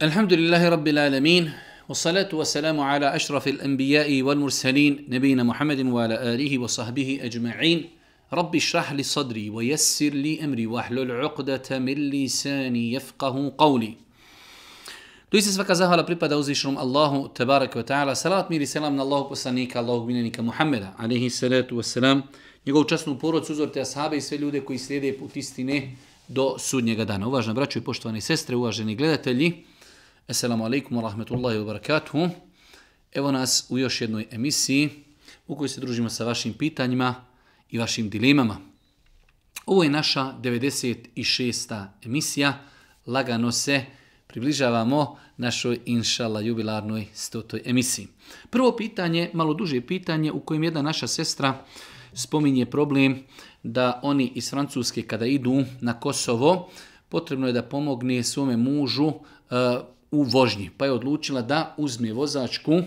Alhamdulillahi Rabbil Alamin wa salatu wa salamu ala ashrafil anbijai wal mursalin nebina Muhammedin wa ala alihi wa sahbihi ajma'in Rabbi shrah li sadri wa yassir li emri wa ahlul uqdata millisani yafqahum qawli Do i se svaka zahvala pripada uz Allahu tebaraq wa ta'ala salat miri salam na Allahu poslanika Allahu gminanika Muhammada alihi salatu wa salam njegov časnu porod suzorite ashabe i sve ljude koji slijede put istine do sudnjega dana uvaženo braćo i poštovane sestre uvaženi gledatelji Assalamu alaikum wa rahmatullahi wa barakatuhu. Evo nas u još jednoj emisiji u kojoj se družimo sa vašim pitanjima i vašim dilemama. Ovo je naša 96. emisija. Lagano se približavamo našoj, inšala, jubilarnoj stotoj emisiji. Prvo pitanje, malo duže pitanje, u kojem jedna naša sestra spominje problem da oni iz Francuske kada idu na Kosovo, potrebno je da pomogne svome mužu eh, u vožnji, pa je odlučila da uzme vozačku e,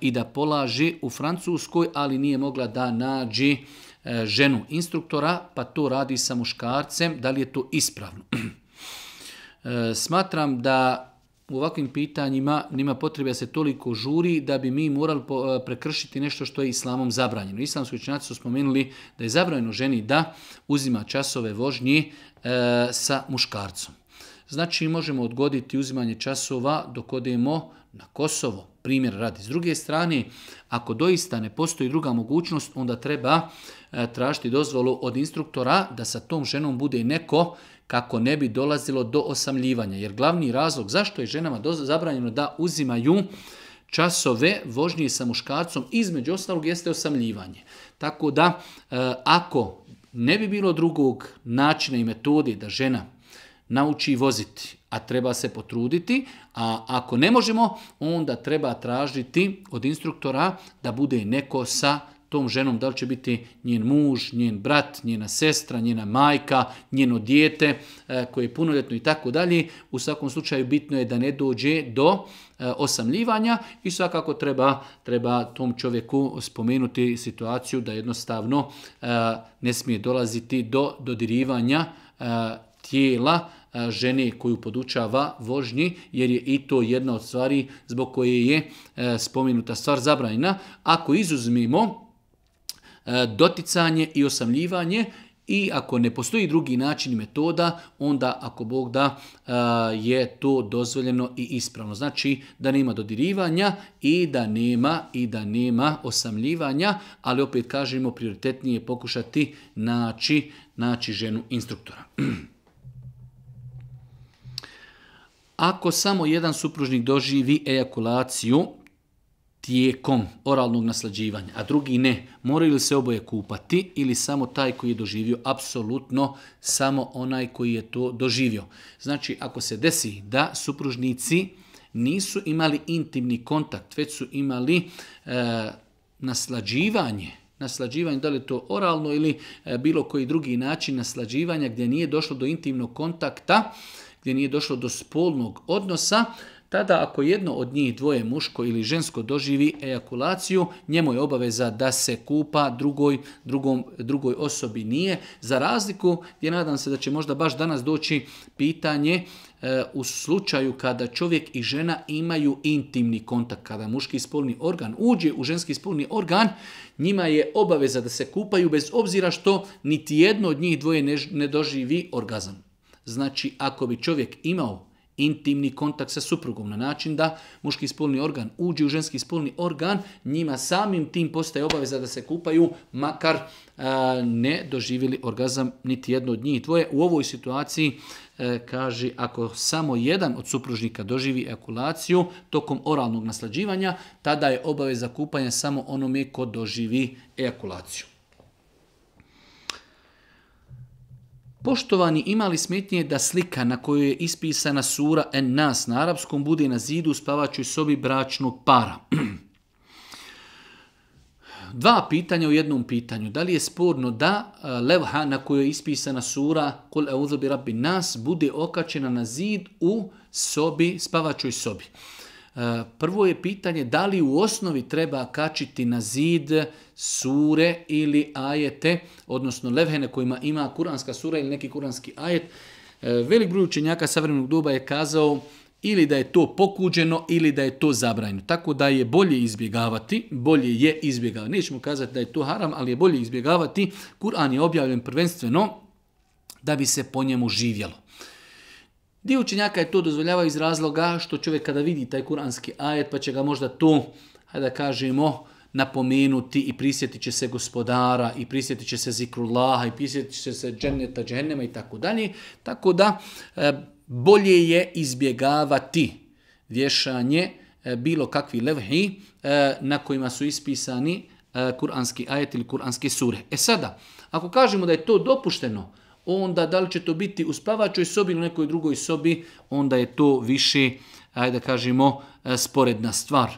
i da polaži u Francuskoj, ali nije mogla da nađi e, ženu instruktora, pa to radi sa muškarcem, da li je to ispravno. E, smatram da u ovakvim pitanjima nima potrebe da se toliko žuri da bi mi morali prekršiti nešto što je islamom zabranjeno. Islamski učinjaci su spomenuli da je zabranjeno ženi da uzima časove vožnje sa muškarcom. Znači možemo odgoditi uzimanje časova dok odemo na Kosovo. Primjer radi. S druge strane, ako doista ne postoji druga mogućnost, onda treba e, tražiti dozvolu od instruktora da sa tom ženom bude neko kako ne bi dolazilo do osamljivanja. Jer glavni razlog zašto je ženama zabranjeno da uzimaju časove vožnje sa muškarcom, između ostalog jeste osamljivanje. Tako da, e, ako ne bi bilo drugog načina i metode da žena nauči voziti, a treba se potruditi, a ako ne možemo, onda treba tražiti od instruktora da bude neko sa tom ženom, da li će biti njen muž, njen brat, njena sestra, njena majka, njeno dijete e, koje je punoljetno i tako dalje. U svakom slučaju bitno je da ne dođe do e, osamljivanja i svakako treba, treba tom čovjeku spomenuti situaciju da jednostavno e, ne smije dolaziti do dodirivanja tijela žene koju podučava vožnji, jer je i to jedna od stvari zbog koje je e, spomenuta stvar zabranjena. Ako izuzmimo e, doticanje i osamljivanje, i ako ne postoji drugi način i metoda, onda ako Bog da e, je to dozvoljeno i ispravno. Znači da nema dodirivanja i da nema i da nema osamljivanja, ali opet kažemo prioritetnije pokušati naći, naći ženu instruktora. Ako samo jedan supružnik doživi ejakulaciju tijekom oralnog naslađivanja, a drugi ne, moraju li se oboje kupati ili samo taj koji je doživio? Apsolutno samo onaj koji je to doživio. Znači, ako se desi da supružnici nisu imali intimni kontakt, već su imali e, naslađivanje, naslađivanje, da li to oralno ili e, bilo koji drugi način naslađivanja gdje nije došlo do intimnog kontakta, gdje nije došlo do spolnog odnosa, tada ako jedno od njih dvoje muško ili žensko doživi ejakulaciju, njemu je obaveza da se kupa drugoj, drugom, drugoj osobi nije. Za razliku, gdje nadam se da će možda baš danas doći pitanje eh, u slučaju kada čovjek i žena imaju intimni kontakt, kada muški spolni organ uđe u ženski spolni organ, njima je obaveza da se kupaju bez obzira što niti jedno od njih dvoje ne, ne doživi orgazam. Znači, ako bi čovjek imao intimni kontakt sa suprugom na način da muški spolni organ uđe u ženski spolni organ, njima samim tim postaje obaveza da se kupaju, makar e, ne doživjeli orgazam niti jedno od njih dvoje. U ovoj situaciji e, kaže ako samo jedan od supružnika doživi ejakulaciju tokom oralnog naslađivanja, tada je obaveza kupanja samo onome ko doživi ejakulaciju. Poštovani imali smetnje da slika na kojoj je ispisana sura en nas na arapskom bude na zidu u spavaćoj sobi bračnog para? Dva pitanja u jednom pitanju. Da li je sporno da e, levha na kojoj je ispisana sura kol euzobi rabbi nas bude okačena na zid u sobi, spavaćoj sobi? E, prvo je pitanje da li u osnovi treba kačiti na zid sure ili ajete, odnosno levhene kojima ima kuranska sura ili neki kuranski ajet. E, velik broj učenjaka savremenog doba je kazao ili da je to pokuđeno ili da je to zabranjeno. Tako da je bolje izbjegavati, bolje je izbjegavati. Nećemo kazati da je to haram, ali je bolje izbjegavati. Kur'an je objavljen prvenstveno da bi se po njemu živjelo. Dio učenjaka je to dozvoljava iz razloga što čovjek kada vidi taj kuranski ajet pa će ga možda to, hajde da kažemo, napomenuti i prisjetit će se gospodara i prisjetit će se zikrullaha i prisjetit će se dženeta džennema i tako dalje. Tako da e, bolje je izbjegavati vješanje e, bilo kakvi levhi e, na kojima su ispisani kuranski ajet ili kuranske sure. E sada, ako kažemo da je to dopušteno, onda da li će to biti u spavačoj sobi ili nekoj drugoj sobi, onda je to više, ajde da kažemo, e, sporedna stvar.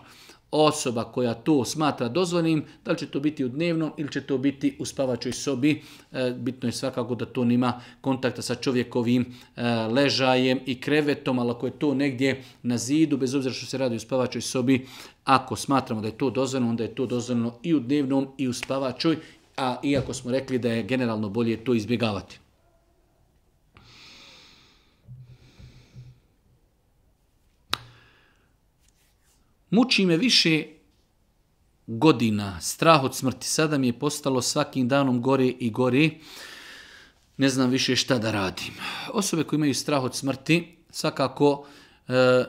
Osoba koja to smatra dozvonim, da li će to biti u dnevnom ili će to biti u spavačoj sobi, e, bitno je svakako da to nima kontakta sa čovjekovim e, ležajem i krevetom, ali ako je to negdje na zidu, bez obzira što se radi u spavačoj sobi, ako smatramo da je to dozvoljeno, onda je to dozvoljeno i u dnevnom i u spavačoj, a iako smo rekli da je generalno bolje to izbjegavati. Muči me više godina, strah od smrti. Sada mi je postalo svakim danom gore i gori. Ne znam više šta da radim. Osobe koje imaju strah od smrti svakako e,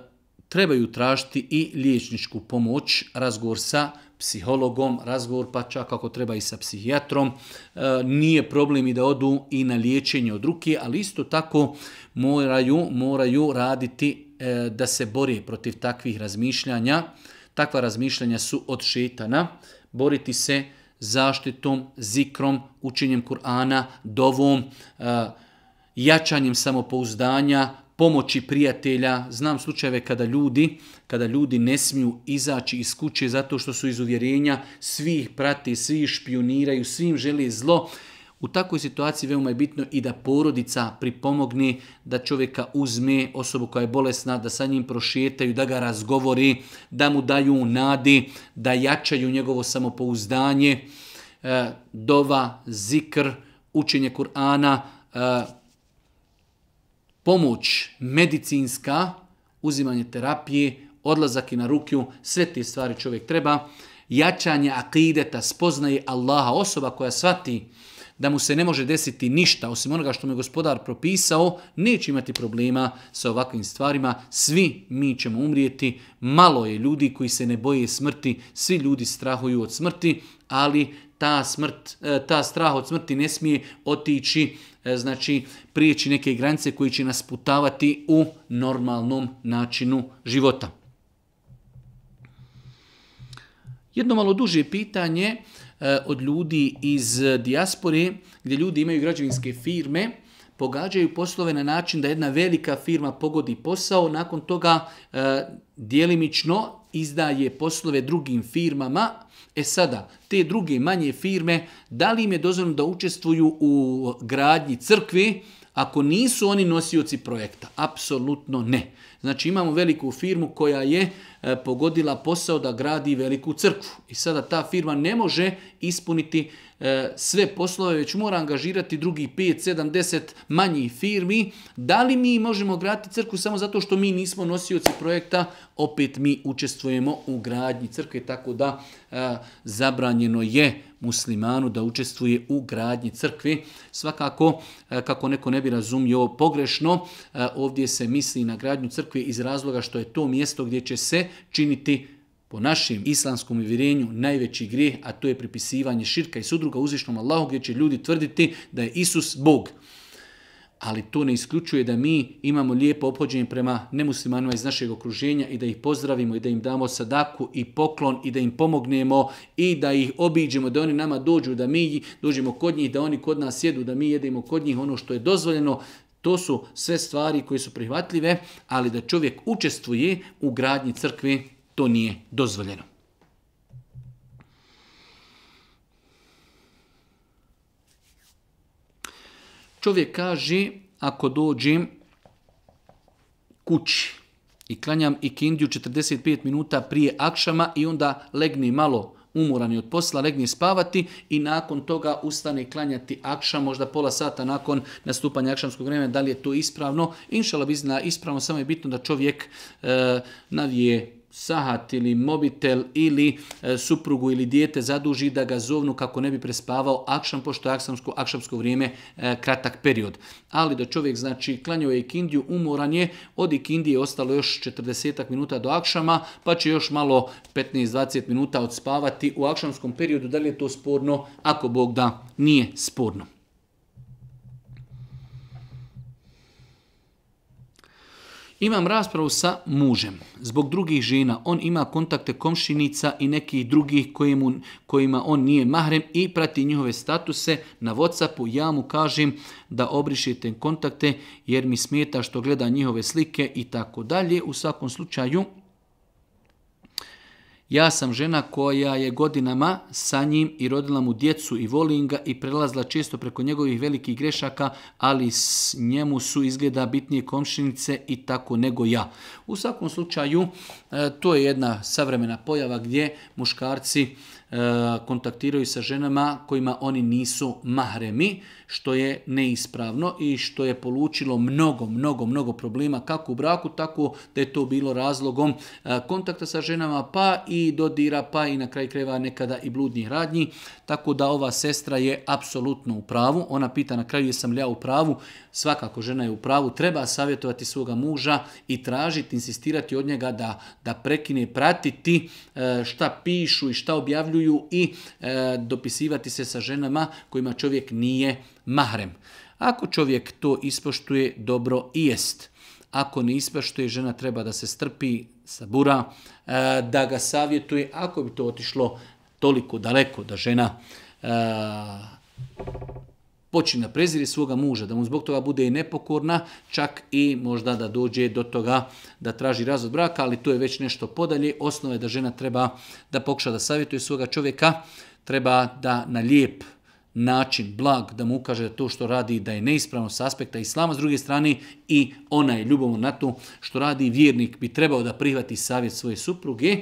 trebaju tražiti i liječničku pomoć, razgovor sa psihologom, razgovor pa čak ako treba i sa psihijatrom. E, nije problem i da odu i na liječenje od ruke, ali isto tako moraju, moraju raditi E, da se bori protiv takvih razmišljanja. Takva razmišljanja su od šetana. Boriti se zaštitom, zikrom, učenjem Kur'ana, dovom, e, jačanjem samopouzdanja, pomoći prijatelja. Znam slučajeve kada ljudi, kada ljudi ne smiju izaći iz kuće zato što su iz uvjerenja, svi ih prate, svi ih špioniraju, svim im žele zlo u takvoj situaciji veoma je bitno i da porodica pripomogne da čovjeka uzme osobu koja je bolesna, da sa njim prošetaju, da ga razgovori, da mu daju nadi, da jačaju njegovo samopouzdanje, e, dova, zikr, učenje Kur'ana, e, pomoć medicinska, uzimanje terapije, odlazak i na rukju, sve te stvari čovjek treba. Jačanje akideta, spoznaje Allaha, osoba koja svati da mu se ne može desiti ništa osim onoga što mu je gospodar propisao, neće imati problema sa ovakvim stvarima. Svi mi ćemo umrijeti, malo je ljudi koji se ne boje smrti, svi ljudi strahuju od smrti, ali ta, smrt, e, ta strah od smrti ne smije otići, e, znači prijeći neke granice koji će nas putavati u normalnom načinu života. Jedno malo duže pitanje, E, od ljudi iz e, dijaspore gdje ljudi imaju građevinske firme, pogađaju poslove na način da jedna velika firma pogodi posao, nakon toga e, izdaje poslove drugim firmama. E sada, te druge manje firme, da li im je dozvoljeno da učestvuju u gradnji crkvi ako nisu oni nosioci projekta? Apsolutno ne. Znači imamo veliku firmu koja je e, pogodila posao da gradi veliku crkvu. I sada ta firma ne može ispuniti e, sve poslove, već mora angažirati drugi 5, 7, 10 manji firmi. Da li mi možemo graditi crkvu samo zato što mi nismo nosioci projekta? Opet mi učestvujemo u gradnji crkve, tako da e, zabranjeno je muslimanu da učestvuje u gradnji crkvi. Svakako, kako neko ne bi razumio pogrešno, ovdje se misli na gradnju crkve iz razloga što je to mjesto gdje će se činiti po našem islamskom uvjerenju najveći grijeh, a to je pripisivanje širka i sudruga uzvišnom Allahu gdje će ljudi tvrditi da je Isus Bog. Ali to ne isključuje da mi imamo lijepo opođenje prema nemuslimanima iz našeg okruženja i da ih pozdravimo i da im damo sadaku i poklon i da im pomognemo i da ih obiđemo, da oni nama dođu, da mi dođemo kod njih, da oni kod nas jedu, da mi jedemo kod njih ono što je dozvoljeno. To su sve stvari koje su prihvatljive, ali da čovjek učestvuje u gradnji crkvi, to nije dozvoljeno. Čovjek kaže, ako dođem kući i klanjam ikindiju 45 minuta prije akšama i onda legni malo umoran od posla, legne spavati i nakon toga ustane klanjati akša, možda pola sata nakon nastupanja akšamskog vremena, da li je to ispravno. Inšala bi ispravno, samo je bitno da čovjek eh, navije sahat ili mobitel ili e, suprugu ili dijete zaduži da ga zovnu kako ne bi prespavao akšam, pošto je akšamsko, akšamsko vrijeme e, kratak period. Ali da čovjek znači klanjao je ikindiju, umoran je, od ikindije je ostalo još 40 minuta do akšama, pa će još malo 15-20 minuta odspavati u akšamskom periodu. Da li je to sporno? Ako Bog da, nije sporno. Imam raspravu sa mužem. Zbog drugih žena on ima kontakte komšinica i nekih drugih kojima on nije mahrem i prati njihove statuse na Whatsappu. Ja mu kažem da obrišite kontakte jer mi smeta što gleda njihove slike i tako dalje. U svakom slučaju ja sam žena koja je godinama sa njim i rodila mu djecu i volim ga i prelazila često preko njegovih velikih grešaka, ali s njemu su izgleda bitnije komšinice i tako nego ja. U svakom slučaju, e, to je jedna savremena pojava gdje muškarci e, kontaktiraju sa ženama kojima oni nisu mahremi, što je neispravno i što je polučilo mnogo, mnogo, mnogo problema kako u braku, tako da je to bilo razlogom e, kontakta sa ženama, pa i dodira, pa i na kraj kreva nekada i bludnih radnji. Tako da ova sestra je apsolutno u pravu. Ona pita na kraju jesam li ja u pravu. Svakako žena je u pravu. Treba savjetovati svoga muža i tražiti, insistirati od njega da, da prekine pratiti e, šta pišu i šta objavljuju i e, dopisivati se sa ženama kojima čovjek nije mahrem. Ako čovjek to ispoštuje, dobro i jest. Ako ne ispoštuje, žena treba da se strpi, sabura, e, da ga savjetuje. Ako bi to otišlo toliko daleko da žena e, počne na preziri svoga muža, da mu zbog toga bude i nepokorna, čak i možda da dođe do toga da traži razvod braka, ali to je već nešto podalje. Osnova je da žena treba da pokuša da savjetuje svoga čovjeka, treba da na lijep način, blag, da mu ukaže da to što radi da je neispravno s aspekta islama, s druge strane i ona je ljubom na to što radi vjernik bi trebao da prihvati savjet svoje supruge,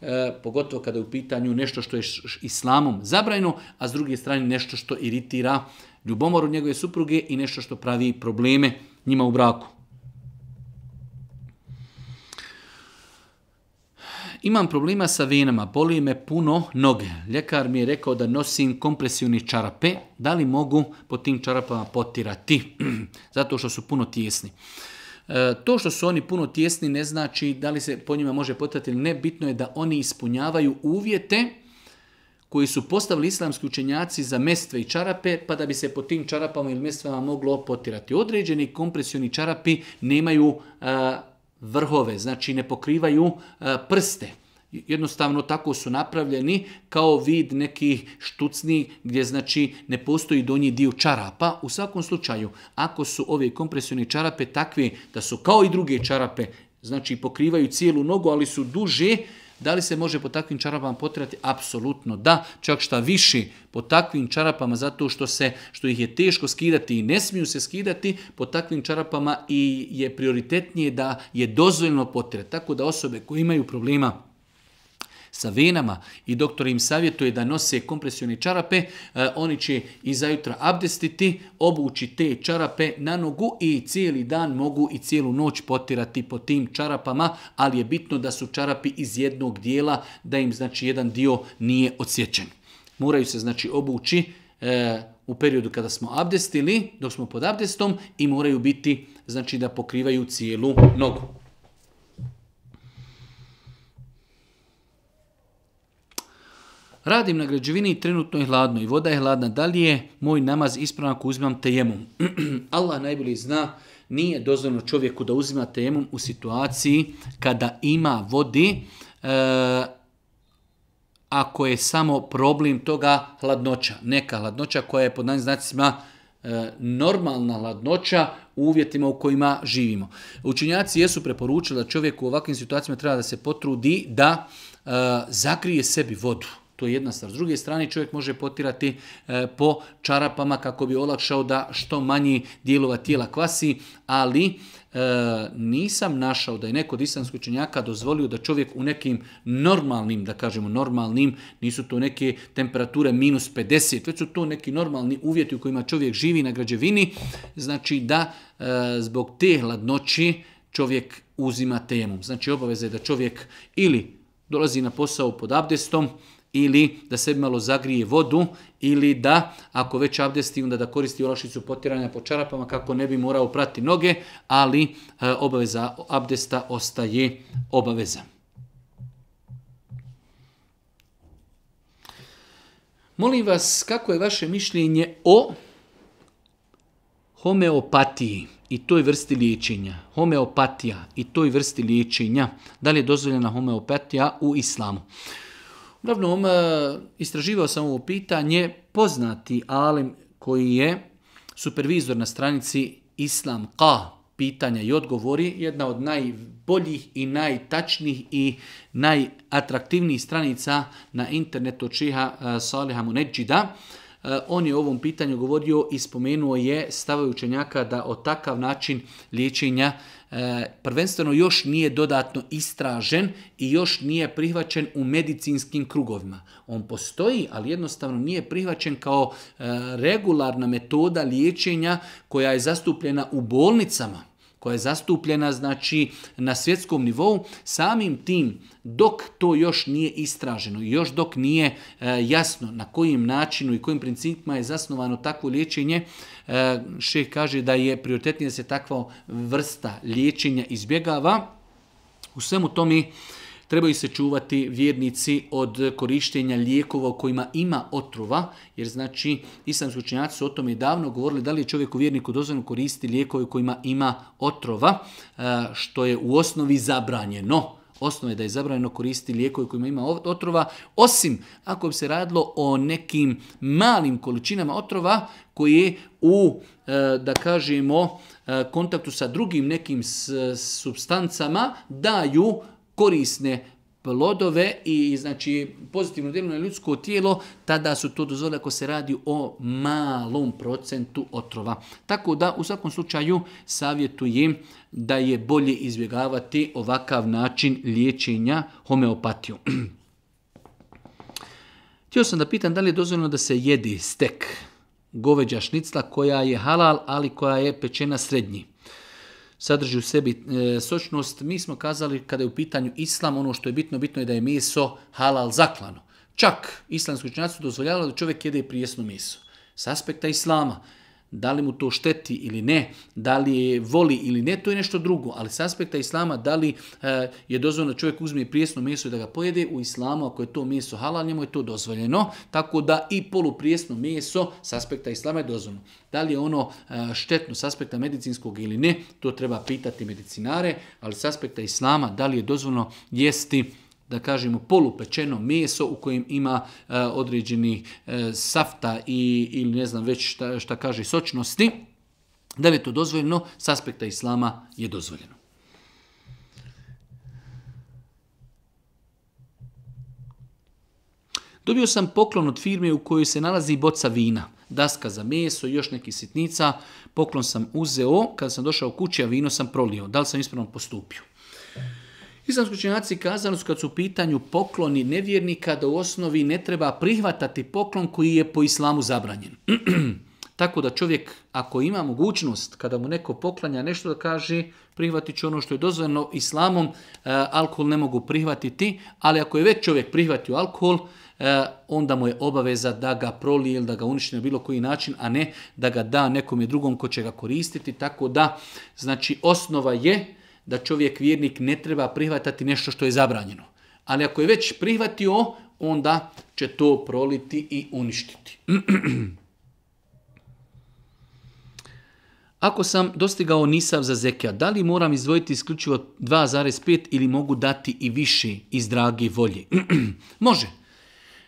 e, pogotovo kada je u pitanju nešto što je islamom zabrajno, a s druge strane nešto što iritira ljubomoru njegove supruge i nešto što pravi probleme njima u braku. Imam problema sa venama, boli me puno noge. Ljekar mi je rekao da nosim kompresivni čarape. Da li mogu po tim čarapama potirati? Zato što su puno tjesni. E, to što su oni puno tjesni ne znači da li se po njima može potirati ili ne. Bitno je da oni ispunjavaju uvjete koji su postavili islamski učenjaci za mestve i čarape, pa da bi se po tim čarapama ili mestvama moglo potirati. Određeni kompresivni čarapi nemaju e, vrhove, znači ne pokrivaju e, prste. Jednostavno tako su napravljeni kao vid nekih štucni gdje znači ne postoji donji dio čarapa. U svakom slučaju, ako su ove kompresione čarape takve da su kao i druge čarape, znači pokrivaju cijelu nogu, ali su duže, da li se može po takvim čarapama potirati? Apsolutno da, čak šta više po takvim čarapama zato što se što ih je teško skidati i ne smiju se skidati, po takvim čarapama i je prioritetnije da je dozvoljno potret. Tako da osobe koje imaju problema sa venama i doktor im savjetuje da nose kompresione čarape, e, oni će i zajutra abdestiti, obući te čarape na nogu i cijeli dan mogu i cijelu noć potirati po tim čarapama, ali je bitno da su čarapi iz jednog dijela, da im znači jedan dio nije odsječen. Moraju se znači obući e, u periodu kada smo abdestili, dok smo pod abdestom i moraju biti znači da pokrivaju cijelu nogu. Radim na građevini i trenutno je hladno i voda je hladna. Da li je moj namaz ispravan ako uzimam tejemom? Allah najbolji zna, nije dozvoljeno čovjeku da uzima tejemom u situaciji kada ima vodi, e, ako je samo problem toga hladnoća. Neka hladnoća koja je pod znacima e, normalna hladnoća u uvjetima u kojima živimo. Učinjaci jesu preporučili da čovjeku u ovakvim situacijama treba da se potrudi da e, zakrije sebi vodu to je jedna stvar. S druge strane, čovjek može potirati e, po čarapama kako bi olakšao da što manji dijelova tijela kvasi, ali e, nisam našao da je neko od činjaka dozvolio da čovjek u nekim normalnim, da kažemo normalnim, nisu to neke temperature minus 50, već su to neki normalni uvjeti u kojima čovjek živi na građevini, znači da e, zbog te hladnoći čovjek uzima temu. Znači obaveza je da čovjek ili dolazi na posao pod abdestom, ili da sebi malo zagrije vodu ili da, ako već abdesti, onda da koristi olašicu potiranja po čarapama kako ne bi morao prati noge, ali e, obaveza abdesta ostaje obaveza. Molim vas, kako je vaše mišljenje o homeopatiji i toj vrsti liječenja? Homeopatija i toj vrsti liječenja. Da li je dozvoljena homeopatija u islamu? Uglavnom, e, istraživao sam ovo pitanje, poznati alim koji je supervizor na stranici Islam K. pitanja i odgovori, jedna od najboljih i najtačnijih i najatraktivnijih stranica na internetu Čiha e, Saliha Muneđida. E, on je o ovom pitanju govorio i spomenuo je stavajućenjaka učenjaka da o takav način liječenja E, prvenstveno još nije dodatno istražen i još nije prihvaćen u medicinskim krugovima. On postoji, ali jednostavno nije prihvaćen kao e, regularna metoda liječenja koja je zastupljena u bolnicama koja je zastupljena znači na svjetskom nivou, samim tim dok to još nije istraženo još dok nije e, jasno na kojim načinu i kojim principima je zasnovano takvo liječenje, e, kaže da je prioritetnije da se takva vrsta liječenja izbjegava. U svemu tome Trebaju se čuvati vjernici od korištenja lijekova u kojima ima otrova, jer znači islamski učenjaci su o tome davno govorili da li je u vjerniku dozvoljeno koristiti lijekove u kojima ima otrova, e, što je u osnovi zabranjeno. Osnova je da je zabranjeno koristiti lijekove kojima ima otrova, osim ako bi se radilo o nekim malim količinama otrova koje u, e, da kažemo, e, kontaktu sa drugim nekim substancama daju korisne plodove i znači pozitivno djelo na ljudsko tijelo, tada su to dozvole ako se radi o malom procentu otrova. Tako da u svakom slučaju savjetujem da je bolje izbjegavati ovakav način liječenja homeopatijom. Htio sam da pitam da li je dozvoljeno da se jedi stek goveđa šnicla koja je halal, ali koja je pečena srednji sadrži u sebi e, sočnost. Mi smo kazali kada je u pitanju islam, ono što je bitno, bitno je da je meso halal zaklano. Čak islamsko učenjaci su da čovjek jede prijesno meso. S aspekta islama, da li mu to šteti ili ne, da li je voli ili ne, to je nešto drugo. Ali s aspekta islama, da li e, je dozvoljeno da čovjek uzme prijesno meso i da ga pojede, u islamu ako je to meso halal, njemu je to dozvoljeno. Tako da i poluprijesno meso s aspekta islama je dozvoljeno. Da li je ono e, štetno s aspekta medicinskog ili ne, to treba pitati medicinare, ali s aspekta islama da li je dozvoljeno jesti da kažemo polupečeno meso u kojem ima e, određeni e, safta i, ili ne znam već šta, šta kaže sočnosti, da je to dozvoljeno, s aspekta islama je dozvoljeno. Dobio sam poklon od firme u kojoj se nalazi boca vina, daska za meso i još neki sitnica. Poklon sam uzeo, kada sam došao kući, a vino sam prolio. Da li sam ispravno postupio? Islamski učenjaci kazali su kad su u pitanju pokloni nevjernika da u osnovi ne treba prihvatati poklon koji je po islamu zabranjen. Tako da čovjek ako ima mogućnost kada mu neko poklanja nešto da kaže prihvatit ću ono što je dozvoljeno islamom, e, alkohol ne mogu prihvatiti, ali ako je već čovjek prihvatio alkohol, e, onda mu je obaveza da ga prolije ili da ga uništi na bilo koji način, a ne da ga da nekom drugom ko će ga koristiti. Tako da, znači, osnova je da čovjek vjernik ne treba prihvatati nešto što je zabranjeno. Ali ako je već prihvatio, onda će to proliti i uništiti. Ako sam dostigao nisav za zekija, da li moram izdvojiti isključivo 2,5 ili mogu dati i više iz drage volje? Može.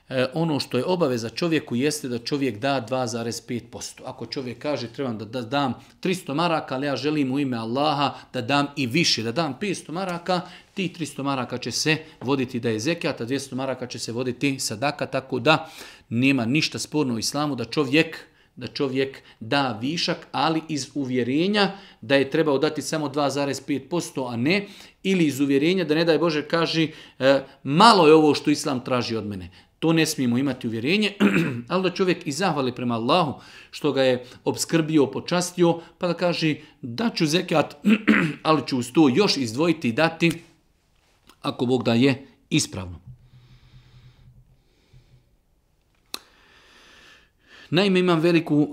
E, ono što je obaveza čovjeku jeste da čovjek da 2,5%. Ako čovjek kaže trebam da, dam 300 maraka, ali ja želim u ime Allaha da dam i više, da dam 500 maraka, ti 300 maraka će se voditi da je zekijat, a 200 maraka će se voditi sadaka, tako da nema ništa sporno u islamu da čovjek da čovjek da višak, ali iz uvjerenja da je trebao dati samo 2,5%, a ne, ili iz uvjerenja da ne daj Bože kaži e, malo je ovo što Islam traži od mene. To ne smijemo imati uvjerenje, ali da čovjek i zahvali prema Allahu što ga je obskrbio, počastio, pa da kaže da ću zekat, ali ću uz to još izdvojiti i dati, ako Bog da je ispravno. Naime, imam, veliku,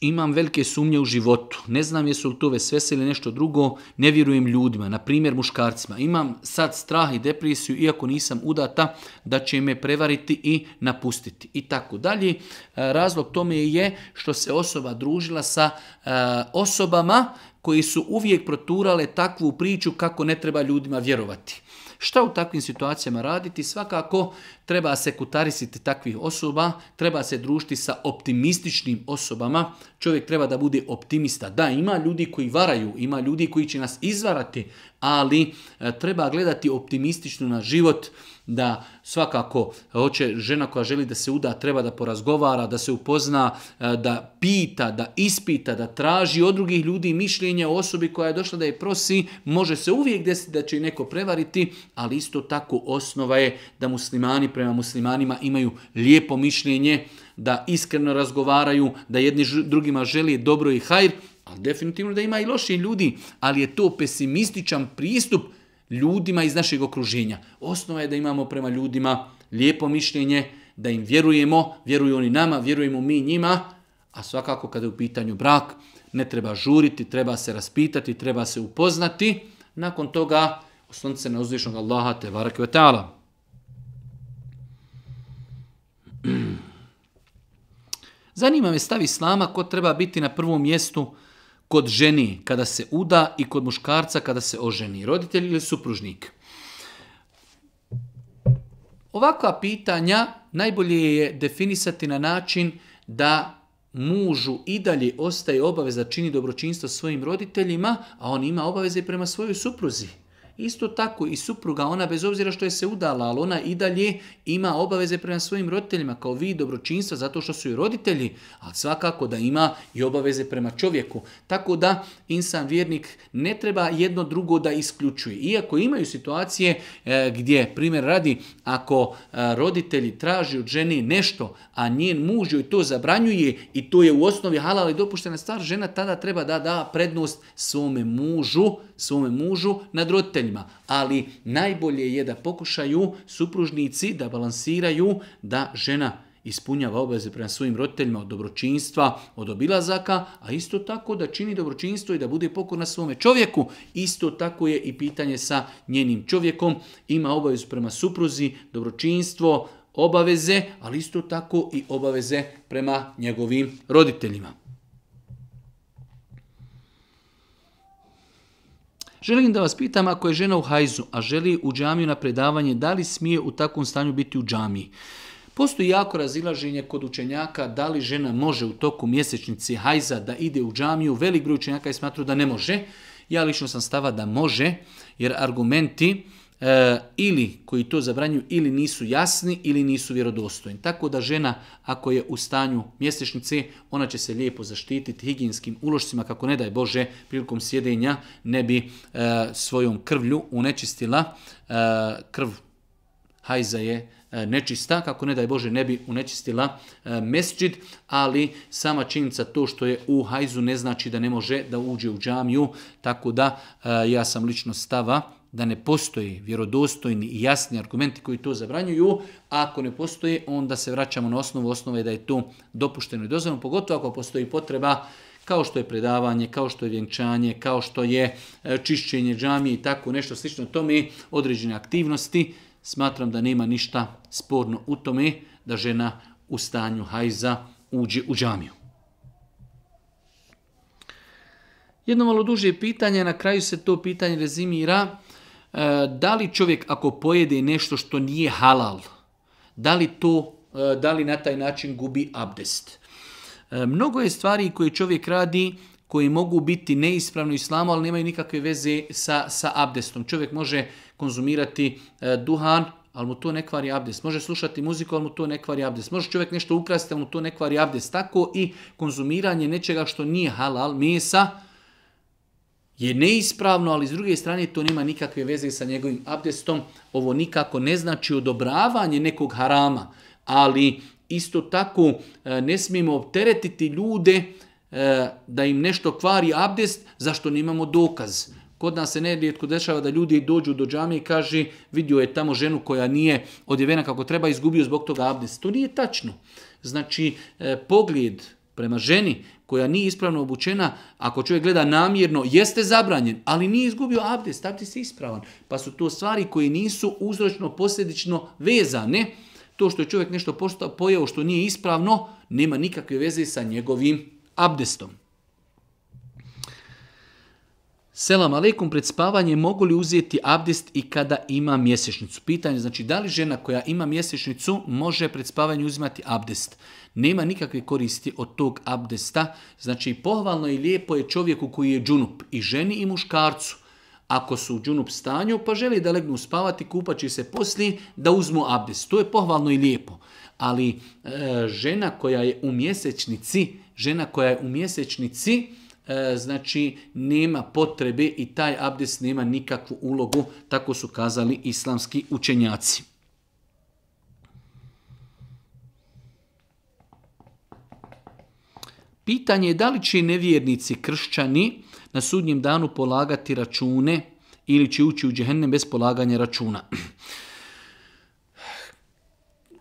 imam velike sumnje u životu. Ne znam jesu li to vesvese ili nešto drugo. Ne vjerujem ljudima, na primjer muškarcima. Imam sad strah i depresiju, iako nisam udata, da će me prevariti i napustiti. I tako dalje. E, razlog tome je što se osoba družila sa e, osobama koji su uvijek proturale takvu priču kako ne treba ljudima vjerovati. Šta u takvim situacijama raditi? Svakako treba se kutarisiti takvih osoba, treba se družiti sa optimističnim osobama. Čovjek treba da bude optimista. Da, ima ljudi koji varaju, ima ljudi koji će nas izvarati, ali e, treba gledati optimistično na život da svakako e, hoće žena koja želi da se uda treba da porazgovara, da se upozna, e, da pita, da ispita, da traži od drugih ljudi mišljenja o osobi koja je došla da je prosi, može se uvijek desiti da će i neko prevariti, ali isto tako osnova je da muslimani prema muslimanima imaju lijepo mišljenje, da iskreno razgovaraju, da jedni drugima želi dobro i hajr, ali definitivno da ima i loši ljudi, ali je to pesimističan pristup ljudima iz našeg okruženja. Osnova je da imamo prema ljudima lijepo mišljenje, da im vjerujemo, vjeruju oni nama, vjerujemo mi njima, a svakako kada je u pitanju brak, ne treba žuriti, treba se raspitati, treba se upoznati. Nakon toga, oslonce na uzvišnog Allaha te i Zanima me stav Islama ko treba biti na prvom mjestu kod ženi kada se uda i kod muškarca kada se oženi, roditelj ili supružnik. Ovakva pitanja najbolje je definisati na način da mužu i dalje ostaje obaveza čini dobročinstvo svojim roditeljima, a on ima obaveze i prema svojoj supruzi. Isto tako i supruga, ona bez obzira što je se udala, ali ona i dalje ima obaveze prema svojim roditeljima kao vi dobročinstva zato što su i roditelji, ali svakako da ima i obaveze prema čovjeku. Tako da insan vjernik ne treba jedno drugo da isključuje. Iako imaju situacije e, gdje, primjer radi, ako e, roditelji traži od žene nešto, a njen muž joj to zabranjuje i to je u osnovi halal i dopuštena stvar, žena tada treba da da prednost svome mužu, svome mužu nad roditeljima. Ali najbolje je da pokušaju supružnici da balansiraju da žena ispunjava obaveze prema svojim roditeljima od dobročinstva, od obilazaka, a isto tako da čini dobročinstvo i da bude pokorna svome čovjeku. Isto tako je i pitanje sa njenim čovjekom. Ima obavezu prema supruzi, dobročinstvo, obaveze, ali isto tako i obaveze prema njegovim roditeljima. Želim da vas pitam ako je žena u hajzu, a želi u džamiju na predavanje, da li smije u takvom stanju biti u džamiji? Postoji jako razilaženje kod učenjaka da li žena može u toku mjesečnici hajza da ide u džamiju. Velik broj učenjaka je smatruo da ne može. Ja lično sam stava da može, jer argumenti E, ili koji to zabranju ili nisu jasni ili nisu vjerodostojni. Tako da žena ako je u stanju mjesečnice, ona će se lijepo zaštititi higijenskim ulošcima kako ne daj Bože prilikom sjedenja ne bi e, svojom krvlju unečistila e, krv hajza je nečista, kako ne daj Bože ne bi unečistila mesđid, ali sama činjenica to što je u hajzu ne znači da ne može da uđe u džamiju, tako da ja sam lično stava da ne postoji vjerodostojni i jasni argumenti koji to zabranjuju, a ako ne postoji, onda se vraćamo na osnovu osnove da je to dopušteno i dozvoljeno, pogotovo ako postoji potreba kao što je predavanje, kao što je vjenčanje, kao što je e, čišćenje džamije i tako nešto slično tome, određene aktivnosti, smatram da nema ništa sporno u tome da žena u stanju hajza uđe u džamiju. Jedno malo duže pitanje, na kraju se to pitanje rezimira E, da li čovjek ako pojede nešto što nije halal, da li to, e, da li na taj način gubi abdest. E, mnogo je stvari koje čovjek radi koje mogu biti neispravni islamo, ali nemaju nikakve veze sa, sa abdestom. Čovjek može konzumirati duhan, ali mu to ne kvari abdest. Može slušati muziku, ali mu to ne kvari abdest. Može čovjek nešto ukrasti, ali mu to ne kvari abdest. Tako i konzumiranje nečega što nije halal, mesa, je neispravno, ali s druge strane to nema nikakve veze sa njegovim abdestom. Ovo nikako ne znači odobravanje nekog harama, ali isto tako e, ne smijemo opteretiti ljude e, da im nešto kvari abdest, zašto nemamo dokaz. Kod nas se nerijetko dešava da ljudi dođu do džame i kaže vidio je tamo ženu koja nije odjevena kako treba, izgubio zbog toga abdest. To nije tačno. Znači, e, pogled prema ženi koja nije ispravno obučena, ako čovjek gleda namjerno, jeste zabranjen, ali nije izgubio abdest, abdest se ispravan. Pa su to stvari koje nisu uzročno posljedično vezane. To što je čovjek nešto pojeo što nije ispravno, nema nikakve veze sa njegovim abdestom. Selam aleikum, pred spavanje mogu li uzeti abdest i kada ima mjesečnicu? Pitanje, znači da li žena koja ima mjesečnicu može pred spavanje uzimati abdest? nema nikakve koristi od tog abdesta. Znači, pohvalno i lijepo je čovjeku koji je džunup i ženi i muškarcu. Ako su u džunup stanju, pa želi da legnu spavati, kupaći se poslije, da uzmu abdest. To je pohvalno i lijepo. Ali e, žena koja je u mjesečnici, žena koja je u mjesečnici, e, znači nema potrebe i taj abdest nema nikakvu ulogu, tako su kazali islamski učenjaci. Pitanje je da li će nevjernici kršćani na sudnjem danu polagati račune ili će ući u džehennem bez polaganja računa.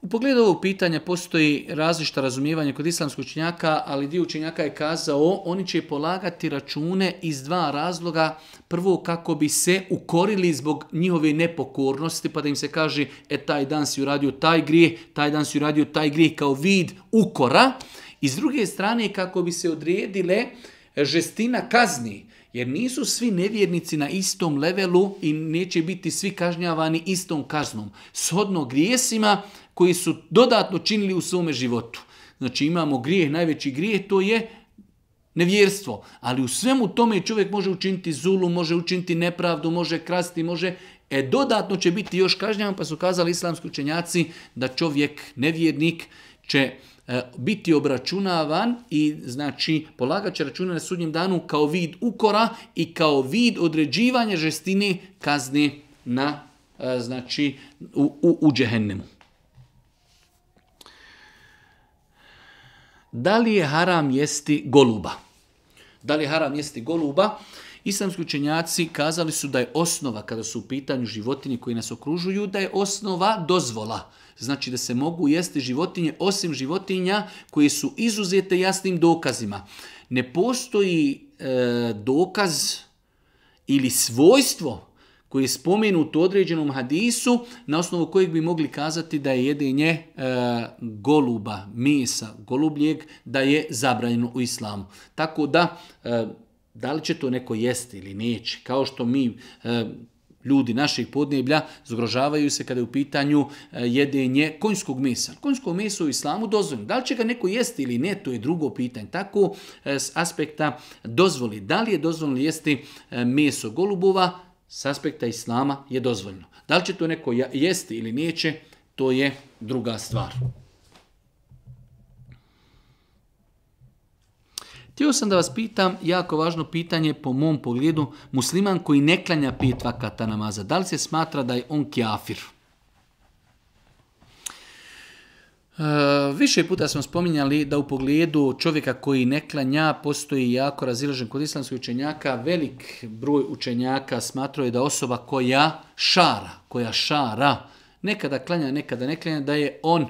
U pogledu ovog pitanja postoji različita razumijevanja kod islamskog učenjaka, ali dio učenjaka je kazao oni će polagati račune iz dva razloga. Prvo, kako bi se ukorili zbog njihove nepokornosti, pa da im se kaže e taj dan si uradio taj grijeh, taj dan si uradio taj grijeh kao vid ukora. I s druge strane kako bi se odredile žestina kazni, jer nisu svi nevjernici na istom levelu i neće biti svi kažnjavani istom kaznom, shodno grijesima koji su dodatno činili u svome životu. Znači imamo grijeh, najveći grijeh to je nevjerstvo, ali u svemu tome čovjek može učiniti zulu, može učiniti nepravdu, može krasti, može E dodatno će biti još kažnjavan, pa su kazali islamski učenjaci da čovjek nevjernik će E, biti obračunavan i znači polagat će računa na sudnjem danu kao vid ukora i kao vid određivanja žestine kazni na e, znači u, u, Da li je haram jesti goluba? Da li je haram jesti goluba? Islamski učenjaci kazali su da je osnova, kada su u pitanju životinje koji nas okružuju, da je osnova dozvola znači da se mogu jesti životinje osim životinja koje su izuzete jasnim dokazima. Ne postoji e, dokaz ili svojstvo koje je spomenuto u određenom hadisu, na osnovu kojeg bi mogli kazati da je jedinje e, goluba, mesa, golubljeg, da je zabranjeno u islamu. Tako da, e, da li će to neko jesti ili neće, kao što mi ljudi naših podneblja zgrožavaju se kada je u pitanju e, jedenje konjskog mesa. Konjsko meso u islamu dozvoljeno. Da li će ga neko jesti ili ne, to je drugo pitanje. Tako e, s aspekta dozvoli. Da li je dozvoljeno jesti e, meso golubova, s aspekta islama je dozvoljeno. Da li će to neko jesti ili neće, to je druga stvar. Htio sam da vas pitam, jako važno pitanje po mom pogledu, musliman koji ne klanja pet vakata namaza, da li se smatra da je on kjafir? E, više puta smo spominjali da u pogledu čovjeka koji ne klanja postoji jako razilažen kod islamskih učenjaka. Velik broj učenjaka je da osoba koja šara, koja šara, nekada klanja, nekada ne klanja, da je on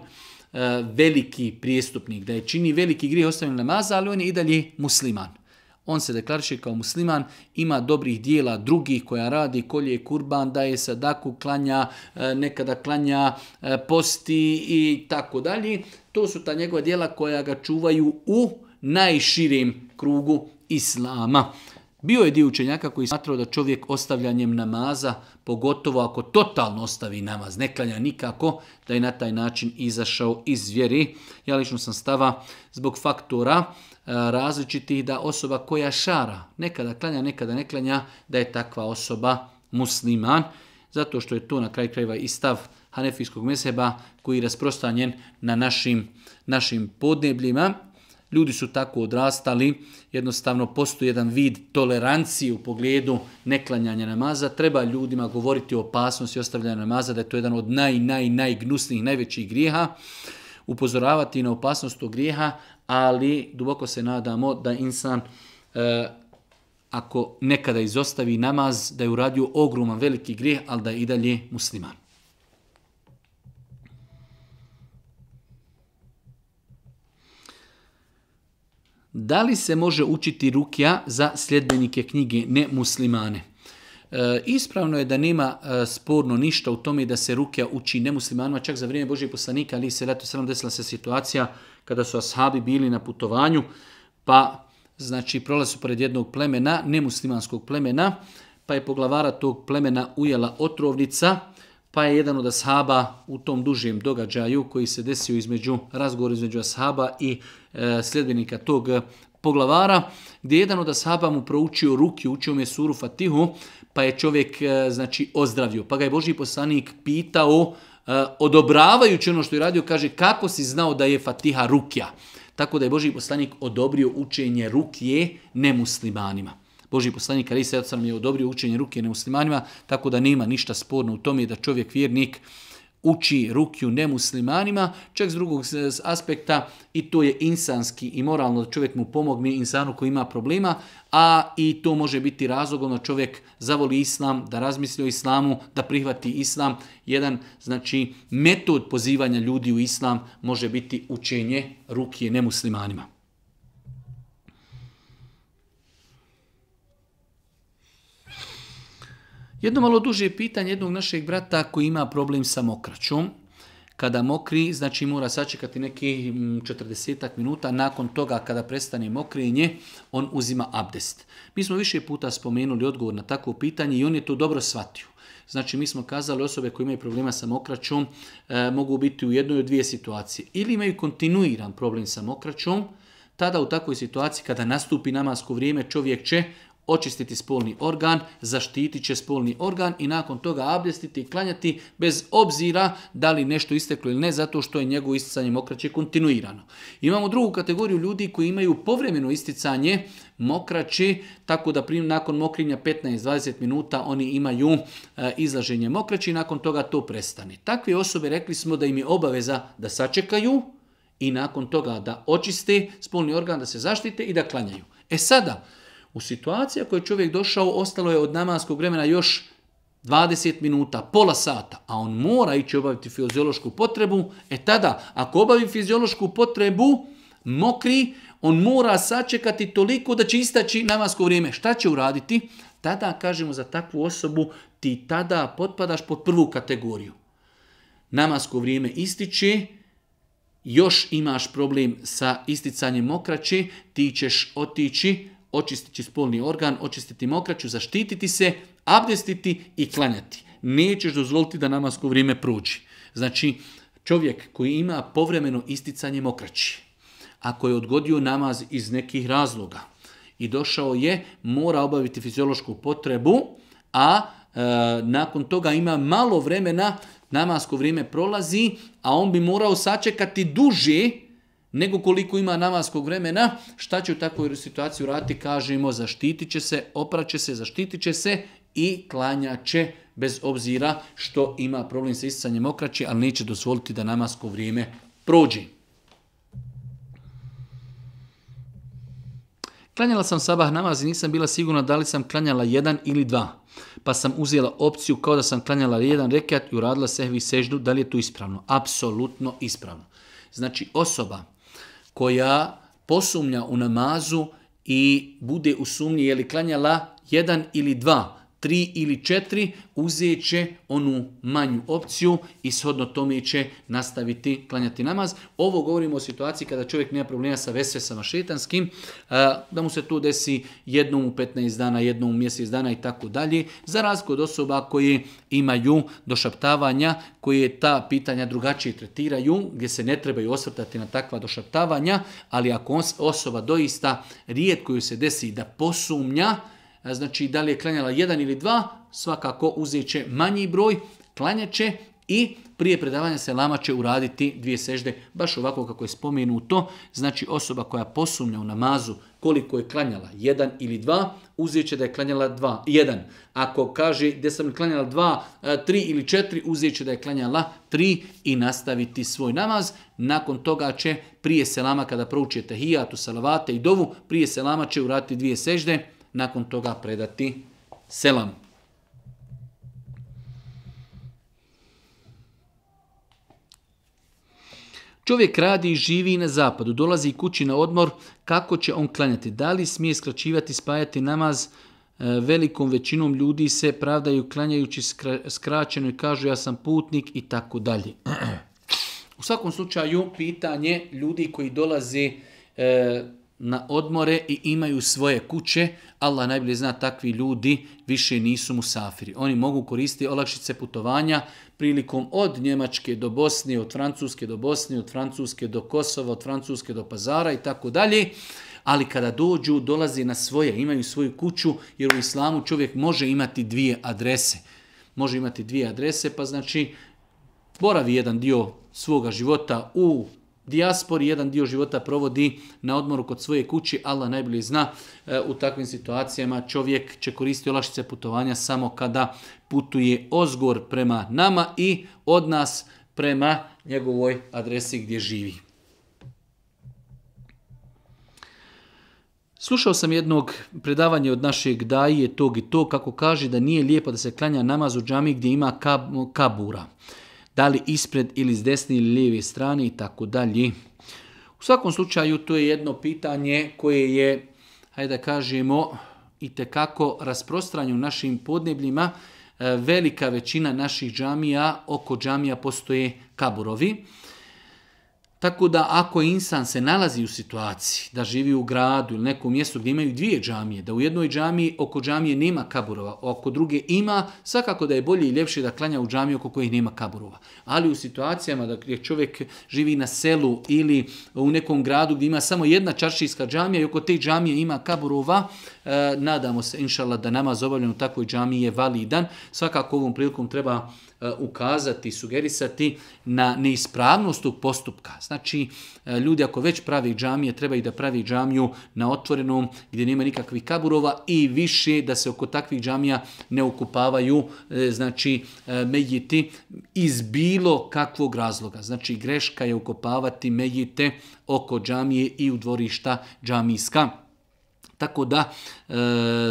E, veliki prijestupnik, da je čini veliki grijeh ostavljen namaza, ali on je i dalje musliman. On se deklariše kao musliman, ima dobrih dijela drugih koja radi, kolje kurban, daje sadaku, klanja, e, nekada klanja e, posti i tako dalje. To su ta njegova dijela koja ga čuvaju u najširim krugu islama. Bio je dio učenjaka koji smatrao da čovjek ostavljanjem namaza, pogotovo ako totalno ostavi namaz, ne klanja nikako, da je na taj način izašao iz vjeri. Ja lično sam stava zbog faktora e, različitih da osoba koja šara, nekada klanja, nekada ne klanja, da je takva osoba musliman, zato što je to na kraj krajeva i stav hanefijskog meseba koji je rasprostanjen na našim, našim podnebljima Ljudi su tako odrastali, jednostavno postoji jedan vid tolerancije u pogledu neklanjanja namaza. Treba ljudima govoriti o opasnosti ostavljanja namaza, da je to jedan od naj, naj, najgnusnijih, najvećih grijeha. Upozoravati na opasnost tog grijeha, ali duboko se nadamo da insan e, ako nekada izostavi namaz, da je uradio ogroman veliki grijeh, ali da je i dalje musliman. Da li se može učiti rukja za sljedbenike knjige nemuslimane? E, ispravno je da nema e, sporno ništa u tome da se rukja uči nemuslimanima, čak za vrijeme Božih poslanika, ali se leto sram desila se situacija kada su ashabi bili na putovanju, pa znači prolaz su pored jednog plemena, nemuslimanskog plemena, pa je poglavara tog plemena ujela otrovnica, pa je jedan od ashaba u tom dužem događaju koji se desio između razgovor između ashaba i e, sljedbenika tog e, poglavara, gdje je jedan od ashaba mu proučio ruki, učio mu je suru Fatihu, pa je čovjek e, znači ozdravio. Pa ga je Boži poslanik pitao, e, odobravajući ono što je radio, kaže kako si znao da je Fatiha rukja. Tako da je Boži poslanik odobrio učenje rukije nemuslimanima. Boži poslanik Ali sam je odobrio učenje ruke nemuslimanima, tako da nema ništa sporno u tome da čovjek vjernik uči rukju nemuslimanima, čak s drugog aspekta i to je insanski i moralno da čovjek mu pomogne insanu koji ima problema, a i to može biti razlogom da čovjek zavoli islam, da razmisli o islamu, da prihvati islam. Jedan znači metod pozivanja ljudi u islam može biti učenje rukije nemuslimanima. Jedno malo duže pitanje jednog našeg brata koji ima problem sa mokraćom. Kada mokri, znači mora sačekati neki 40 mm, minuta, nakon toga kada prestane mokrenje, on uzima abdest. Mi smo više puta spomenuli odgovor na takvo pitanje i on je to dobro shvatio. Znači, mi smo kazali osobe koje imaju problema sa mokraćom e, mogu biti u jednoj od dvije situacije. Ili imaju kontinuiran problem sa mokraćom, tada u takvoj situaciji kada nastupi namasko vrijeme čovjek će očistiti spolni organ, zaštiti će spolni organ i nakon toga abljestiti i klanjati bez obzira da li nešto isteklo ili ne, zato što je njegovo isticanje mokraće kontinuirano. Imamo drugu kategoriju ljudi koji imaju povremeno isticanje mokraće, tako da prim, nakon mokrinja 15-20 minuta oni imaju eh, izlaženje mokraće i nakon toga to prestane. Takve osobe rekli smo da im je obaveza da sačekaju i nakon toga da očiste spolni organ, da se zaštite i da klanjaju. E sada, u situaciji ako je čovjek došao, ostalo je od namaskog vremena još 20 minuta, pola sata, a on mora ići obaviti fiziološku potrebu, e tada, ako obavi fiziološku potrebu, mokri, on mora sačekati toliko da će istaći namasko vrijeme. Šta će uraditi? Tada, kažemo, za takvu osobu ti tada potpadaš pod prvu kategoriju. Namasko vrijeme ističe, još imaš problem sa isticanjem mokraće, ti ćeš otići očistit spolni organ, očistiti mokraću, zaštititi se, abdestiti i klanjati. Nećeš dozvoliti da namasko vrijeme pruđi. Znači, čovjek koji ima povremeno isticanje mokraći, ako je odgodio namaz iz nekih razloga i došao je, mora obaviti fiziološku potrebu, a e, nakon toga ima malo vremena, namasko vrijeme prolazi, a on bi morao sačekati duže nego koliko ima namaskog vremena, šta će u takvoj situaciji urati? kažemo zaštitit će se, opraće se, zaštitit će se i klanja će bez obzira što ima problem sa isticanjem okraće, ali neće dozvoliti da namasko vrijeme prođe. Klanjala sam sabah namaz i nisam bila sigurna da li sam klanjala jedan ili dva. Pa sam uzela opciju kao da sam klanjala jedan rekat i uradila sehvi seždu, da li je to ispravno? Apsolutno ispravno. Znači osoba koja posumnja u namazu i bude u sumnji je li klanjala jedan ili dva, tri ili četiri, uzet će onu manju opciju i shodno tome će nastaviti klanjati namaz. Ovo govorimo o situaciji kada čovjek nema problema sa vesvesama šetanskim, da mu se to desi jednom u 15 dana, jednom u mjesec dana i tako dalje, za razliku od osoba koje imaju došaptavanja, koje ta pitanja drugačije tretiraju, gdje se ne trebaju osvrtati na takva došaptavanja, ali ako osoba doista rijetko ju se desi da posumnja, znači da li je klanjala jedan ili dva, svakako uzet će manji broj, klanjat će i prije predavanja lama će uraditi dvije sežde, baš ovako kako je spomenuto. Znači osoba koja posumnja u namazu koliko je klanjala, jedan ili dva, uzet će da je klanjala dva, jedan. Ako kaže da sam klanjala dva, e, tri ili četiri, uzet će da je klanjala tri i nastaviti svoj namaz. Nakon toga će prije selama kada proučite hijatu, salavate i dovu, prije selama će uraditi dvije sežde, nakon toga predati selam. Čovjek radi i živi na zapadu, dolazi kući na odmor, kako će on klanjati? Da li smije skraćivati, spajati namaz? E, velikom većinom ljudi se pravdaju klanjajući skraćeno i kažu ja sam putnik i tako dalje. U svakom slučaju pitanje ljudi koji dolaze e, na odmore i imaju svoje kuće, Allah najbolje zna takvi ljudi više nisu musafiri. Oni mogu koristiti olakšice putovanja prilikom od Njemačke do Bosne, od Francuske do Bosne, od Francuske do Kosova, od Francuske do Pazara i tako dalje. Ali kada dođu, dolazi na svoje, imaju svoju kuću, jer u islamu čovjek može imati dvije adrese. Može imati dvije adrese, pa znači boravi jedan dio svoga života u dijaspori, jedan dio života provodi na odmoru kod svoje kući, Allah najbolje zna, e, u takvim situacijama čovjek će koristiti olašice putovanja samo kada putuje ozgor prema nama i od nas prema njegovoj adresi gdje živi. Slušao sam jednog predavanja od našeg daje tog i to kako kaže da nije lijepo da se klanja namaz u džami gdje ima kabura da li ispred ili s desne ili lijeve strane i tako dalje. U svakom slučaju to je jedno pitanje koje je, hajde da kažemo, i tekako rasprostranjeno našim podnebljima. E, velika većina naših džamija, oko džamija postoje kaburovi. Tako da ako insan se nalazi u situaciji da živi u gradu ili nekom mjestu gdje imaju dvije džamije, da u jednoj džamiji oko džamije nema kaburova, oko druge ima, svakako da je bolje i ljepše da klanja u džamiji oko kojih nema kaburova. Ali u situacijama da gdje čovjek živi na selu ili u nekom gradu gdje ima samo jedna čaršijska džamija i oko te džamije ima kaburova, e, nadamo se inšallah da namaz obavljen u takvoj džamiji je validan. Svakako ovom prilikom treba E, ukazati, sugerisati na neispravnost tog postupka. Znači, e, ljudi ako već pravi džamije, treba i da pravi džamiju na otvorenom gdje nema nikakvih kaburova i više da se oko takvih džamija ne ukupavaju e, znači, mejiti iz bilo kakvog razloga. Znači, greška je ukopavati mejite oko džamije i u dvorišta džamijska. Tako da,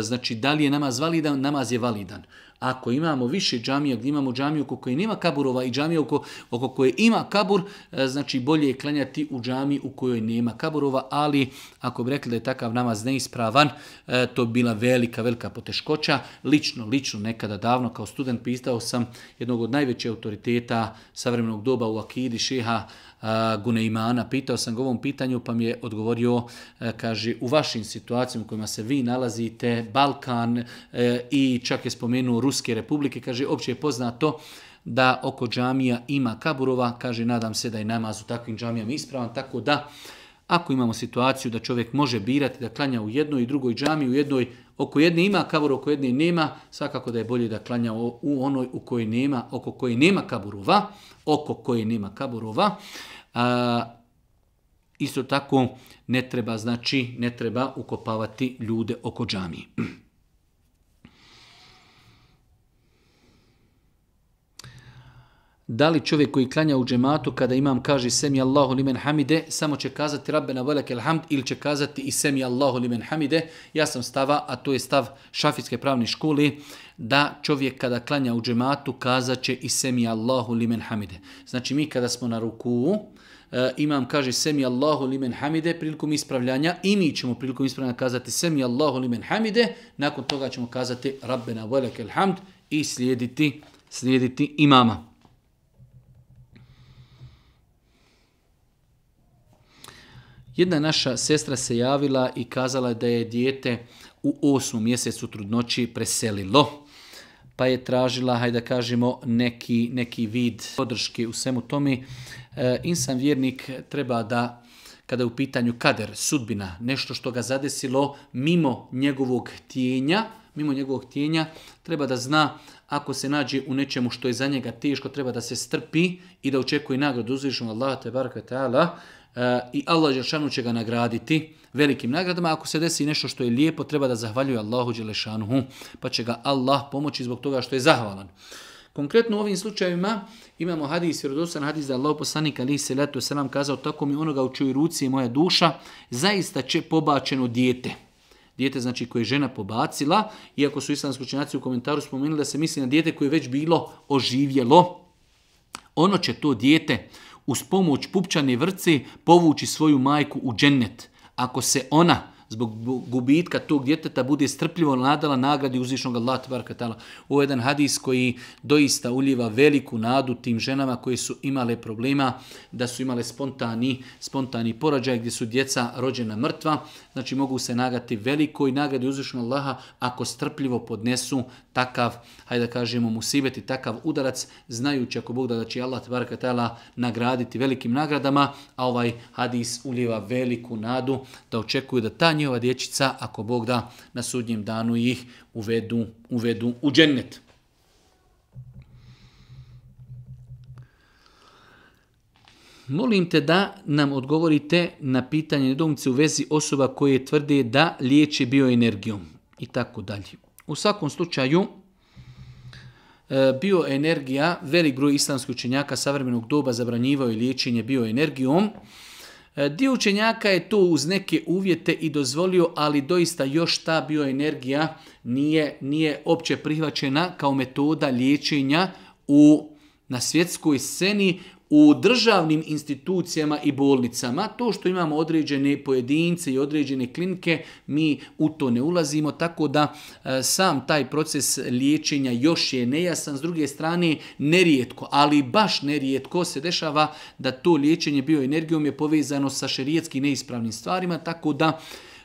znači, da li je namaz validan? Namaz je validan. Ako imamo više džamija gdje imamo džamiju oko koje nema kaburova i džamija oko, oko koje ima kabur, e, znači bolje je klanjati u džami u kojoj nema kaburova, ali ako bi rekli da je takav namaz neispravan, e, to bi bila velika, velika poteškoća. Lično, lično, nekada davno kao student pitao sam jednog od najvećih autoriteta savremenog doba u Akidi, šeha Guneimana. Pitao sam ga ovom pitanju pa mi je odgovorio, e, kaže, u vašim situacijama u kojima se vi nalazite, Balkan e, i čak je spomenuo Ruske republike, kaže, opće je poznato da oko džamija ima kaburova, kaže, nadam se da je namaz u takvim džamijama ispravan, tako da ako imamo situaciju da čovjek može birati da klanja u jednoj i drugoj džami, u jednoj oko jedne ima kabur, oko jedne nema, svakako da je bolje da klanja u onoj u kojoj nema, oko koje nema kaburova, oko koje nema kaburova. isto tako ne treba znači ne treba ukopavati ljude oko džamije. Da li čovjek koji klanja u džematu kada imam kaže semi Allahu limen hamide, samo će kazati Rabbena velekel hamd ili će kazati i semi Allahu limen hamide. Ja sam stava, a to je stav šafijske pravne školi, da čovjek kada klanja u džematu kazat će i semi Allahu limen hamide. Znači mi kada smo na ruku, eh, imam kaže semi Allahu limen hamide prilikom ispravljanja i mi ćemo prilikom ispravljanja kazati semi Allahu limen hamide, nakon toga ćemo kazati Rabbena velekel hamd i slijediti, slijediti imama. Jedna naša sestra se javila i kazala da je dijete u osmom mjesecu trudnoći preselilo, pa je tražila, hajde da kažemo, neki, neki vid podrške u svemu tome. E, insan vjernik treba da kada je u pitanju kader, sudbina, nešto što ga zadesilo mimo njegovog tijenja, mimo njegovog tijenja, treba da zna ako se nađe u nečemu što je za njega teško, treba da se strpi i da očekuje nagradu uzvišnog Allaha te ala, E, i Allah Đelšanu će ga nagraditi velikim nagradama. Ako se desi nešto što je lijepo, treba da zahvaljuje Allahu Đelešanu pa će ga Allah pomoći zbog toga što je zahvalan. Konkretno u ovim slučajevima imamo hadis, vjerodostan hadis da Allah poslanika ali se selam kazao tako mi onoga u čoj ruci je moja duša, zaista će pobačeno dijete. Dijete znači koje je žena pobacila, iako su islamski učenjaci u komentaru spomenuli da se misli na dijete koje je već bilo oživjelo, ono će to dijete uz pomoć pupčani vrci povući svoju majku u džennet. Ako se ona zbog gubitka tog djeteta bude strpljivo nadala nagradi uzvišnog Allah tbarkatala. Ovo je jedan hadis koji doista uljeva veliku nadu tim ženama koje su imale problema, da su imale spontani, spontani porađaj gdje su djeca rođena mrtva. Znači mogu se nagati velikoj nagradi uzvišnog Allaha ako strpljivo podnesu takav, hajde da kažemo musibet i takav udarac, znajući ako Bog da, će Allah tala nagraditi velikim nagradama, a ovaj hadis uljeva veliku nadu da očekuju da ta ova dječica, ako Bog da, na sudnjem danu ih uvedu, uvedu u džennet. Molim te da nam odgovorite na pitanje nedomice u vezi osoba koje tvrde da liječi bioenergijom i tako dalje. U svakom slučaju, e, bioenergija, velik broj islamskih učenjaka savremenog doba zabranjivao je liječenje bioenergijom, E, dio učenjaka je to uz neke uvjete i dozvolio, ali doista još ta bioenergija nije, nije opće prihvaćena kao metoda liječenja u, na svjetskoj sceni u državnim institucijama i bolnicama, to što imamo određene pojedince i određene klinike, mi u to ne ulazimo, tako da e, sam taj proces liječenja još je nejasan. S druge strane, nerijetko, ali baš nerijetko se dešava da to liječenje bioenergijom je povezano sa šerijetski neispravnim stvarima, tako da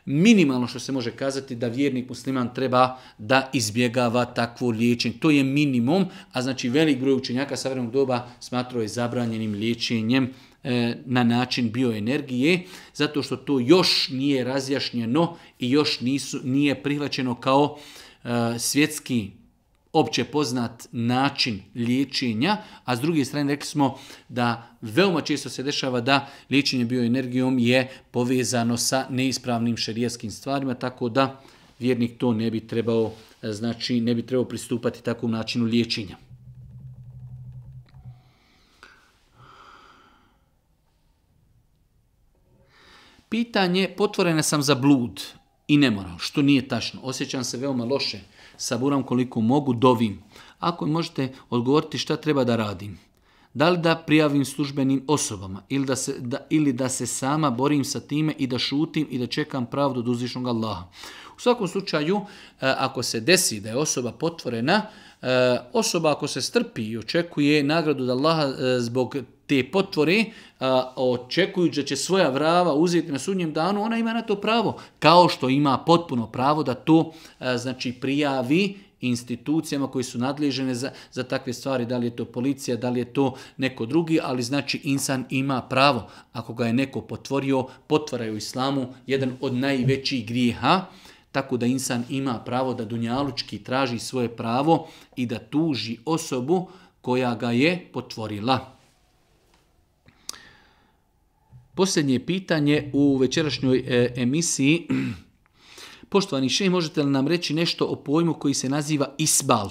minimalno što se može kazati da vjernik musliman treba da izbjegava takvo liječenje. To je minimum, a znači velik broj učenjaka savremenog doba smatrao je zabranjenim liječenjem e, na način bioenergije, zato što to još nije razjašnjeno i još nisu, nije prihvaćeno kao e, svjetski opće poznat način liječenja, a s druge strane rekli smo da veoma često se dešava da liječenje bioenergijom je povezano sa neispravnim šerijskim stvarima, tako da vjernik to ne bi trebao znači ne bi trebao pristupati takvom načinu liječenja. Pitanje, potvorena sam za blud i nemoral, što nije tačno. Osjećam se veoma loše saburam koliko mogu, dovim. Ako možete odgovoriti šta treba da radim. Da li da prijavim službenim osobama ili da, se, da, ili da se sama borim sa time i da šutim i da čekam pravdu od uzvišnog Allaha. U svakom slučaju, e, ako se desi da je osoba potvorena, e, osoba ako se strpi i očekuje nagradu od Allaha e, zbog te potvore, očekujući da će svoja vrava uzeti na sudnjem danu, ona ima na to pravo. Kao što ima potpuno pravo da to znači prijavi institucijama koji su nadležene za, za takve stvari, da li je to policija, da li je to neko drugi, ali znači insan ima pravo. Ako ga je neko potvorio, u islamu jedan od najvećih grijeha, tako da insan ima pravo da dunjalučki traži svoje pravo i da tuži osobu koja ga je potvorila. Posljednje pitanje u večerašnjoj e, emisiji. Poštovani še, možete li nam reći nešto o pojmu koji se naziva isbal?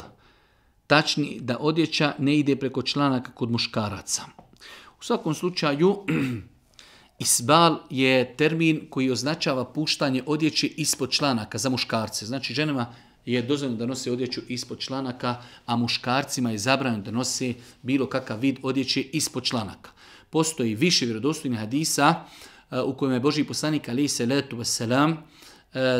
Tačni da odjeća ne ide preko članaka kod muškaraca. U svakom slučaju, Isbal je termin koji označava puštanje odjeće ispod članaka za muškarce. Znači ženama je dozvoljeno da nose odjeću ispod članaka, a muškarcima je zabranjeno da nose bilo kakav vid odjeće ispod članaka postoji više vjerodostojnih hadisa e, u kojima je Boži poslanik ali se letu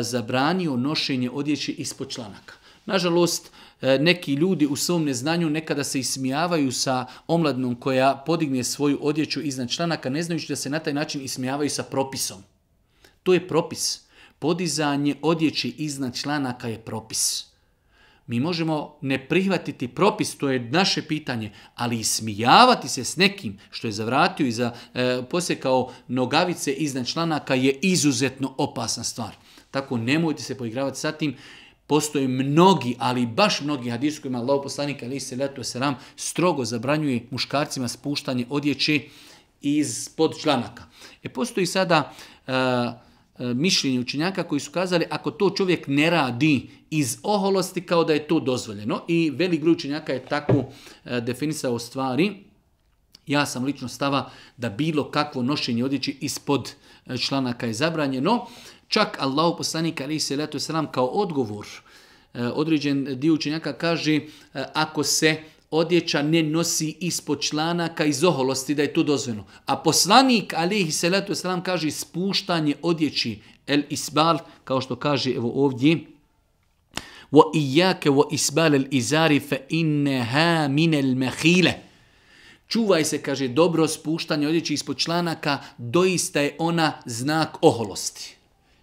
zabranio nošenje odjeće ispod članaka. Nažalost, e, neki ljudi u svom neznanju nekada se ismijavaju sa omladnom koja podigne svoju odjeću iznad članaka, ne znajući da se na taj način ismijavaju sa propisom. To je propis. Podizanje odjeći iznad članaka je propis. Mi možemo ne prihvatiti propis, to je naše pitanje, ali ismijavati se s nekim što je zavratio i za, e, posjekao nogavice iznad članaka je izuzetno opasna stvar. Tako nemojte se poigravati sa tim. Postoje mnogi, ali baš mnogi hadis ima Allah poslanika ali se letu ram, strogo zabranjuje muškarcima spuštanje odjeće iz pod članaka. E postoji sada e, e, mišljenje učenjaka koji su kazali ako to čovjek ne radi iz oholosti kao da je to dozvoljeno i velik broj učenjaka je tako e, definisao stvari. Ja sam lično stava da bilo kakvo nošenje odjeći ispod e, članaka je zabranjeno. Čak Allah poslanik ali se letu sram kao odgovor e, određen dio učenjaka kaže ako se odjeća ne nosi ispod članaka iz oholosti da je to dozvoljeno. A poslanik alihi salatu selam kaže spuštanje odjeći el isbal kao što kaže evo ovdje وَإِيَّاكَ وَإِسْبَالَ الْإِزَارِ فَإِنَّهَا مِنَ الْمَحِيلَ Čuvaj se, kaže, dobro spuštanje odjeći ispod članaka, doista je ona znak oholosti.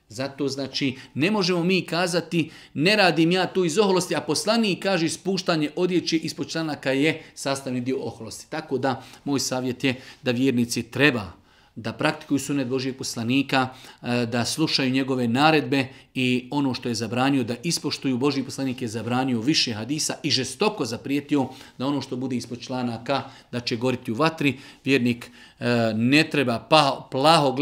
Zato znači ne možemo mi kazati ne radim ja tu iz oholosti, a poslaniji kaže spuštanje odjeći ispod članaka je sastavni dio oholosti. Tako da moj savjet je da vjernici treba da praktikuju sunet Božijeg poslanika, e, da slušaju njegove naredbe i ono što je zabranio, da ispoštuju Božji poslanike je zabranio više hadisa i žestoko zaprijetio da ono što bude ispod članaka da će goriti u vatri. Vjernik E, ne treba pa, plaho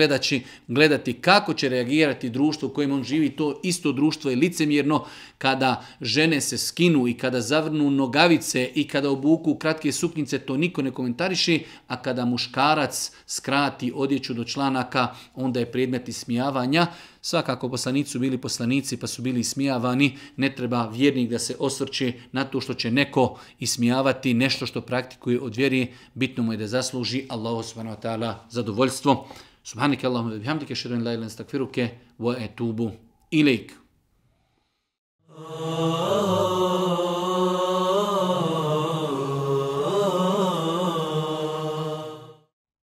gledati kako će reagirati društvo u kojem on živi. To isto društvo je licemjerno kada žene se skinu i kada zavrnu nogavice i kada obuku kratke suknjice, to niko ne komentariši, a kada muškarac skrati odjeću do članaka, onda je predmet ismijavanja. Svakako poslanici su bili poslanici pa su bili ismijavani. Ne treba vjernik da se osvrće na to što će neko ismijavati nešto što praktikuje od vjeri. Bitno mu je da zasluži Allah subhanahu wa ta'ala zadovoljstvo. Subhanike Allahumma bihamdike šedun la wa etubu ilaik.